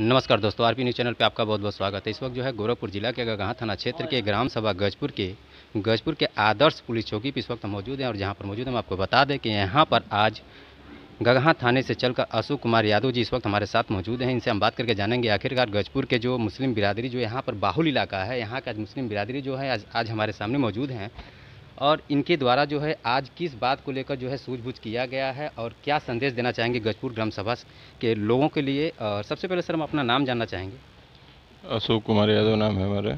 नमस्कार दोस्तों RP news channel पे आपका बहुत बहुत स्वागत है इस वक्त जो है गोरखपुर जिला के गगहा थाना क्षेत्र के ग्राम सभा गजपुर के गजपुर के आदर्श पुलिस चौकी पर इस वक्त मौजूद हैं और जहां पर मौजूद हम आपको बता दें कि यहां पर आज गगहा थाने से चलकर अशोक कुमार यादव जी इस वक्त हमारे साथ मौजूद हैं इनसे हम बात करके जानेंगे आखिरकार गजपुर के जो मुस्लिम बिरादरी जो यहाँ पर बाहुल इलाका है यहाँ का मुस्लिम बिरादरी जो है आज आज हमारे सामने मौजूद हैं और इनके द्वारा जो है आज किस बात को लेकर जो है सूझबूझ किया गया है और क्या संदेश देना चाहेंगे गजपुर ग्राम सभा के लोगों के लिए और सबसे पहले सर हम अपना नाम जानना चाहेंगे अशोक कुमार यादव नाम है हमारे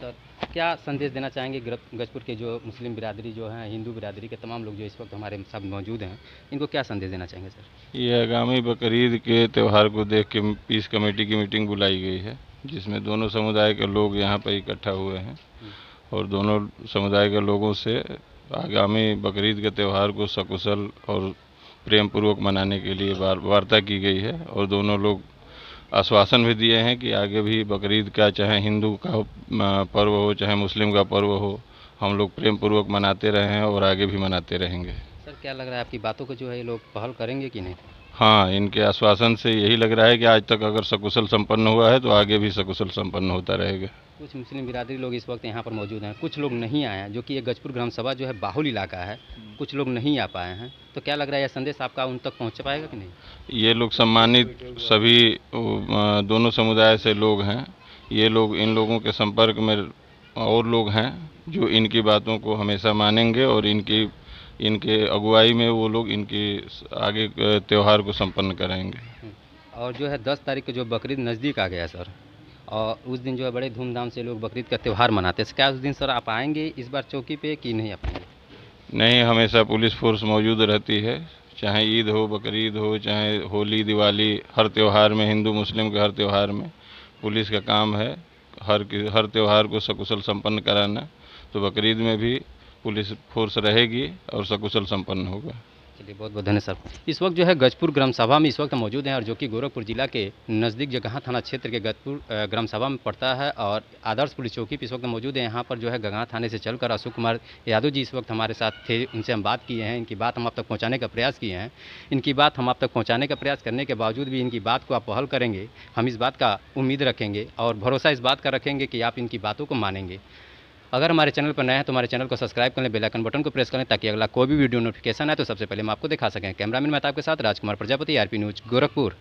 सर क्या संदेश देना चाहेंगे गजपुर के जो मुस्लिम बिरादरी जो हैं हिंदू बिरादरी के तमाम लोग जो इस वक्त हमारे सब मौजूद हैं इनको क्या संदेश देना चाहेंगे सर ये आगामी बकरीद के त्यौहार को देख के पीस कमेटी की मीटिंग बुलाई गई है जिसमें दोनों समुदाय के लोग यहाँ पर इकट्ठा हुए हैं हम्म। और दोनों समुदाय के लोगों से आगामी बकरीद के त्यौहार को सकुशल और प्रेम पूर्वक मनाने के लिए वार्ता की गई है और दोनों लोग आश्वासन भी दिए हैं कि आगे भी बकरीद का चाहे हिंदू का पर्व हो चाहे मुस्लिम का पर्व हो हम लोग प्रेम पूर्वक मनाते रहे हैं और आगे भी मनाते रहेंगे सर क्या लग रहा है आपकी बातों को जो है ये लोग पहल करेंगे कि नहीं हाँ इनके आश्वासन से यही लग रहा है कि आज तक अगर सकुशल संपन्न हुआ है तो आगे भी सकुशल संपन्न होता रहेगा कुछ मुस्लिम बिरादरी लोग इस वक्त यहाँ पर मौजूद हैं कुछ लोग नहीं आए हैं जो कि ये गजपुर ग्राम सभा जो है बाहुल इलाका है हम्म। कुछ लोग नहीं आ पाए हैं तो क्या लग रहा है यह संदेश आपका उन तक पहुँच पाएगा कि नहीं ये लोग सम्मानित सभी दोनों समुदाय से लोग हैं ये लोग इन लोगों के संपर्क में और लोग हैं जो इनकी बातों को हमेशा मानेंगे और इनकी इनके अगुवाई में वो लोग इनके आगे त्यौहार को संपन्न कराएंगे और जो है दस तारीख को जो बकरीद नज़दीक आ गया सर और उस दिन जो है बड़े धूमधाम से लोग बकरीद का त्यौहार मनाते हैं क्या उस दिन सर आप आएंगे इस बार चौकी पे कि नहीं आप नहीं हमेशा पुलिस फोर्स मौजूद रहती है चाहे ईद हो बकरीद हो चाहे होली दिवाली हर त्यौहार में हिंदू मुस्लिम के हर त्यौहार में पुलिस का काम है हर हर त्यौहार को सकुशल संपन्न कराना तो बकरीद में भी पुलिस फोर्स रहेगी और सकुशल संपन्न होगा चलिए बहुत बहुत धन्यवाद सर इस वक्त जो है गजपुर ग्राम सभा में इस वक्त मौजूद हैं और जो कि गोरखपुर जिला के नज़दीक जगहा थाना क्षेत्र के गजपुर ग्राम सभा में पड़ता है और आदर्श पुलिस चौकी पर इस वक्त मौजूद है यहाँ पर जो है गगहा थाने से चलकर अशोक कुमार यादव जी इस वक्त हमारे साथ थे उनसे हम बात किए हैं इनकी बात हम आप तक पहुँचाने का प्रयास किए हैं इनकी बात हम आप तक पहुँचाने का प्रयास करने के बावजूद भी इनकी बात को आप पहल करेंगे हम इस बात का उम्मीद रखेंगे और भरोसा इस बात का रखेंगे कि आप इनकी बातों को मानेंगे अगर हमारे चैनल पर नए हैं तो हमारे चैनल को सब्सक्राइब करें बेलाइकन बटन को प्रेस करें ताकि अगला कोई भी वीडियो नोटिफिकेशन आए तो सबसे पहले हम आपको दिखा सकें कैमरामैन मैं आपके साथ राजकुमार प्रजापति आरपी न्यूज़ गोरखपुर